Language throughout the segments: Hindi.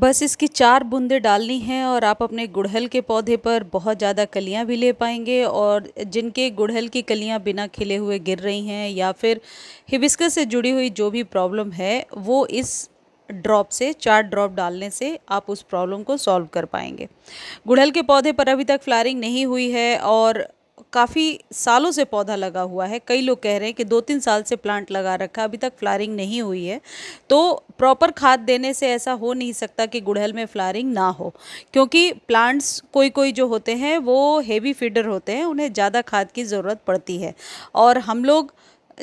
बस इसकी चार बूंदें डालनी हैं और आप अपने गुड़हल के पौधे पर बहुत ज़्यादा कलियां भी ले पाएंगे और जिनके गुड़हल की कलियां बिना खिले हुए गिर रही हैं या फिर हिबिस्कस से जुड़ी हुई जो भी प्रॉब्लम है वो इस ड्रॉप से चार ड्रॉप डालने से आप उस प्रॉब्लम को सॉल्व कर पाएंगे गुड़हल के पौधे पर अभी तक फ्लारिंग नहीं हुई है और काफ़ी सालों से पौधा लगा हुआ है कई लोग कह रहे हैं कि दो तीन साल से प्लांट लगा रखा है अभी तक फ्लारिंग नहीं हुई है तो प्रॉपर खाद देने से ऐसा हो नहीं सकता कि गुड़हल में फ्लारिंग ना हो क्योंकि प्लांट्स कोई कोई जो होते हैं वो हेवी फीडर होते हैं उन्हें ज़्यादा खाद की ज़रूरत पड़ती है और हम लोग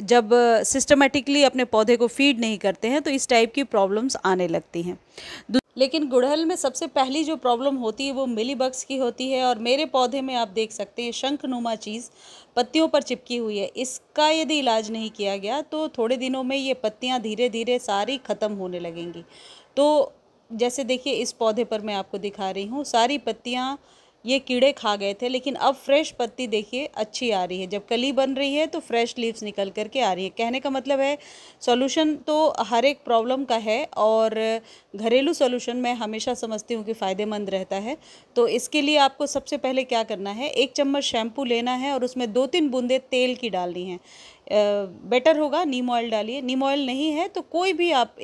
जब सिस्टमेटिकली अपने पौधे को फीड नहीं करते हैं तो इस टाइप की प्रॉब्लम्स आने लगती हैं लेकिन गुड़हल में सबसे पहली जो प्रॉब्लम होती है वो मिली की होती है और मेरे पौधे में आप देख सकते हैं शंखनुमा चीज़ पत्तियों पर चिपकी हुई है इसका यदि इलाज नहीं किया गया तो थोड़े दिनों में ये पत्तियाँ धीरे धीरे सारी ख़त्म होने लगेंगी तो जैसे देखिए इस पौधे पर मैं आपको दिखा रही हूँ सारी पत्तियाँ ये कीड़े खा गए थे लेकिन अब फ्रेश पत्ती देखिए अच्छी आ रही है जब कली बन रही है तो फ्रेश लीव्स निकल कर के आ रही है कहने का मतलब है सॉल्यूशन तो हर एक प्रॉब्लम का है और घरेलू सॉल्यूशन मैं हमेशा समझती हूँ कि फ़ायदेमंद रहता है तो इसके लिए आपको सबसे पहले क्या करना है एक चम्मच शैम्पू लेना है और उसमें दो तीन बूंदे तेल की डालनी है बेटर होगा नीम ऑयल डालिए नीम ऑयल नहीं है तो कोई भी आप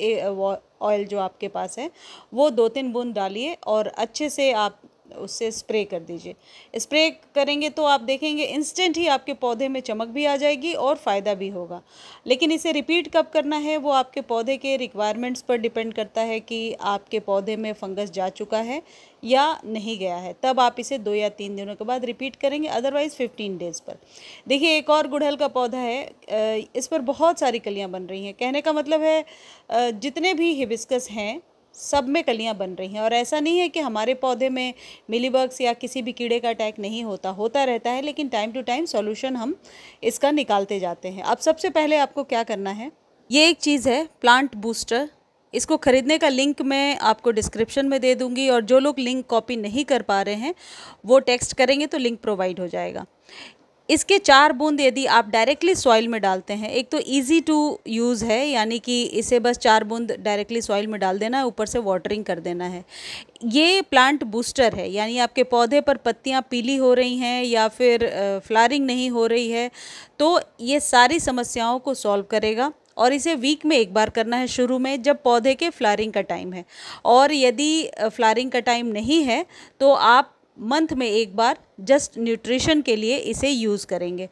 ऑयल जो आपके पास है वो दो तीन बूंद डालिए और अच्छे से आप उससे स्प्रे कर दीजिए स्प्रे करेंगे तो आप देखेंगे इंस्टेंट ही आपके पौधे में चमक भी आ जाएगी और फ़ायदा भी होगा लेकिन इसे रिपीट कब करना है वो आपके पौधे के रिक्वायरमेंट्स पर डिपेंड करता है कि आपके पौधे में फंगस जा चुका है या नहीं गया है तब आप इसे दो या तीन दिनों के बाद रिपीट करेंगे अदरवाइज़ फिफ्टीन डेज़ पर देखिए एक और गुड़हल का पौधा है इस पर बहुत सारी कलियाँ बन रही हैं कहने का मतलब है जितने भी हिबिस्कस हैं सब में कलियां बन रही हैं और ऐसा नहीं है कि हमारे पौधे में मिलीबर्ग्स या किसी भी कीड़े का अटैक नहीं होता होता रहता है लेकिन टाइम टू टाइम सॉल्यूशन हम इसका निकालते जाते हैं अब सबसे पहले आपको क्या करना है ये एक चीज़ है प्लांट बूस्टर इसको ख़रीदने का लिंक मैं आपको डिस्क्रिप्शन में दे दूंगी और जो लोग लिंक कॉपी नहीं कर पा रहे हैं वो टेक्स्ट करेंगे तो लिंक प्रोवाइड हो जाएगा इसके चार बूंद यदि आप डायरेक्टली सॉइल में डालते हैं एक तो इजी टू यूज़ है यानी कि इसे बस चार बूंद डायरेक्टली सॉइल में डाल देना है ऊपर से वाटरिंग कर देना है ये प्लांट बूस्टर है यानी आपके पौधे पर पत्तियाँ पीली हो रही हैं या फिर फ्लारिंग नहीं हो रही है तो ये सारी समस्याओं को सॉल्व करेगा और इसे वीक में एक बार करना है शुरू में जब पौधे के फ्लारिंग का टाइम है और यदि फ्लारिंग का टाइम नहीं है तो आप मंथ में एक बार जस्ट न्यूट्रिशन के लिए इसे यूज़ करेंगे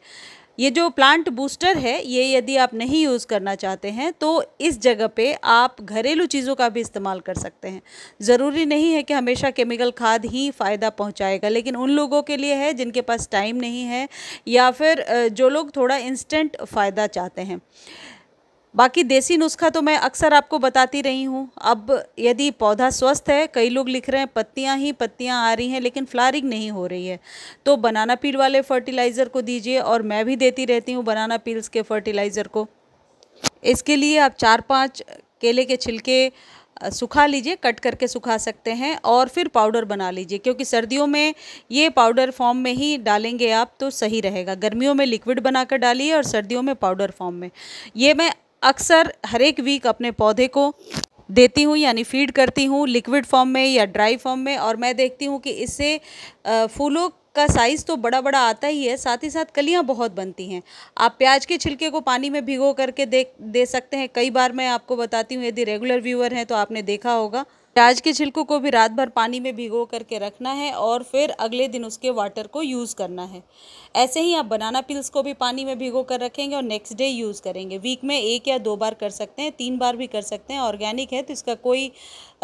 ये जो प्लांट बूस्टर है ये यदि आप नहीं यूज़ करना चाहते हैं तो इस जगह पे आप घरेलू चीज़ों का भी इस्तेमाल कर सकते हैं ज़रूरी नहीं है कि हमेशा केमिकल खाद ही फ़ायदा पहुंचाएगा लेकिन उन लोगों के लिए है जिनके पास टाइम नहीं है या फिर जो लोग थोड़ा इंस्टेंट फ़ायदा चाहते हैं बाकी देसी नुस्खा तो मैं अक्सर आपको बताती रही हूँ अब यदि पौधा स्वस्थ है कई लोग लिख रहे हैं पत्तियाँ ही पत्तियाँ आ रही हैं लेकिन फ्लारिंग नहीं हो रही है तो बनाना पील वाले फर्टिलाइज़र को दीजिए और मैं भी देती रहती हूँ बनाना पील्स के फर्टिलाइज़र को इसके लिए आप चार पाँच केले के छिलके सुखा लीजिए कट करके सुखा सकते हैं और फिर पाउडर बना लीजिए क्योंकि सर्दियों में ये पाउडर फॉर्म में ही डालेंगे आप तो सही रहेगा गर्मियों में लिक्विड बनाकर डालिए और सर्दियों में पाउडर फॉर्म में ये मैं अक्सर हर एक वीक अपने पौधे को देती हूँ यानी फीड करती हूँ लिक्विड फॉर्म में या ड्राई फॉर्म में और मैं देखती हूँ कि इससे फूलों का साइज़ तो बड़ा बड़ा आता ही है साथ ही साथ कलियाँ बहुत बनती हैं आप प्याज के छिलके को पानी में भिगो करके दे दे सकते हैं कई बार मैं आपको बताती हूँ यदि रेगुलर व्यूअर हैं तो आपने देखा होगा प्याज के छिलकों को भी रात भर पानी में भिगो करके रखना है और फिर अगले दिन उसके वाटर को यूज़ करना है ऐसे ही आप बनाना पिल्स को भी पानी में भिगो कर रखेंगे और नेक्स्ट डे यूज़ करेंगे वीक में एक या दो बार कर सकते हैं तीन बार भी कर सकते हैं ऑर्गेनिक है तो इसका कोई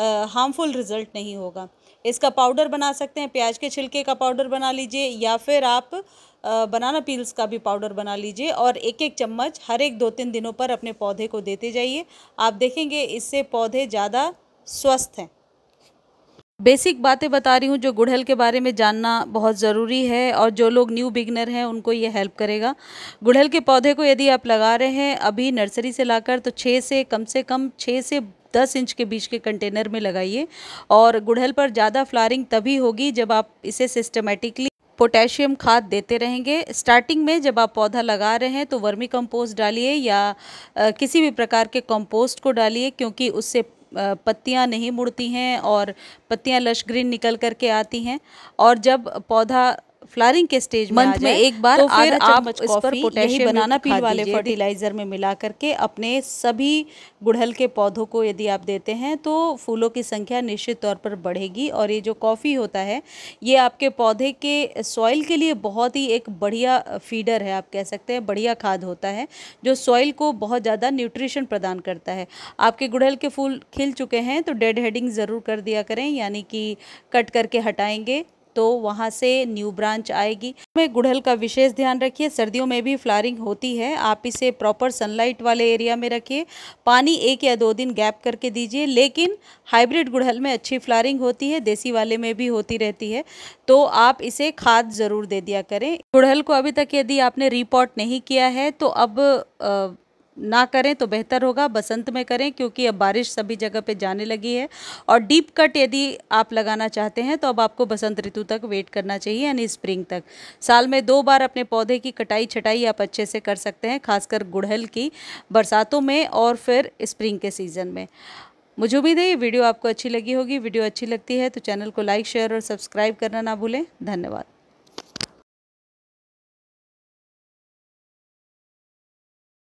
हार्मफुल रिज़ल्ट नहीं होगा इसका पाउडर बना सकते हैं प्याज के छिलके का पाउडर बना लीजिए या फिर आप बनाना पील्स का भी पाउडर बना लीजिए और एक एक चम्मच हर एक दो तीन दिनों पर अपने पौधे को देते जाइए आप देखेंगे इससे पौधे ज़्यादा स्वस्थ हैं बेसिक बातें बता रही हूँ जो गुड़हल के बारे में जानना बहुत ज़रूरी है और जो लोग न्यू बिगनर हैं उनको ये हेल्प करेगा गुड़हल के पौधे को यदि आप लगा रहे हैं अभी नर्सरी से लाकर तो छः से कम से कम छः से दस इंच के बीच के कंटेनर में लगाइए और गुड़हल पर ज़्यादा फ्लारिंग तभी होगी जब आप इसे सिस्टमेटिकली पोटेशियम खाद देते रहेंगे स्टार्टिंग में जब आप पौधा लगा रहे हैं तो वर्मी कंपोस्ट डालिए या किसी भी प्रकार के कंपोस्ट को डालिए क्योंकि उससे पत्तियां नहीं मुड़ती हैं और पत्तियां लश ग्रीन निकल करके आती हैं और जब पौधा फ्लारिंग के स्टेज में मंथ में एक बार तो फिर आप इस पर पोटेशियम बनाना पीने वाले फर्टिलाइजर में मिला करके अपने सभी गुड़हल के पौधों को यदि आप देते हैं तो फूलों की संख्या निश्चित तौर पर बढ़ेगी और ये जो कॉफ़ी होता है ये आपके पौधे के सॉइल के लिए बहुत ही एक बढ़िया फीडर है आप कह सकते हैं बढ़िया खाद होता है जो सॉइल को बहुत ज़्यादा न्यूट्रिशन प्रदान करता है आपके गुड़हल के फूल खिल चुके हैं तो डेड हेडिंग ज़रूर कर दिया करें यानी कि कट करके हटाएंगे तो वहाँ से न्यू ब्रांच आएगी में गुड़हल का विशेष ध्यान रखिए सर्दियों में भी फ्लारिंग होती है आप इसे प्रॉपर सनलाइट वाले एरिया में रखिए पानी एक या दो दिन गैप करके दीजिए लेकिन हाइब्रिड गुड़हल में अच्छी फ्लारिंग होती है देसी वाले में भी होती रहती है तो आप इसे खाद ज़रूर दे दिया करें गुड़हल को अभी तक यदि आपने रिपोर्ट नहीं किया है तो अब आ, ना करें तो बेहतर होगा बसंत में करें क्योंकि अब बारिश सभी जगह पे जाने लगी है और डीप कट यदि आप लगाना चाहते हैं तो अब आपको बसंत ऋतु तक वेट करना चाहिए यानी स्प्रिंग तक साल में दो बार अपने पौधे की कटाई छटाई आप अच्छे से कर सकते हैं खासकर गुड़हल की बरसातों में और फिर स्प्रिंग के सीज़न में मुझे उम्मीद है ये वीडियो आपको अच्छी लगी होगी वीडियो अच्छी लगती है तो चैनल को लाइक शेयर और सब्सक्राइब करना ना भूलें धन्यवाद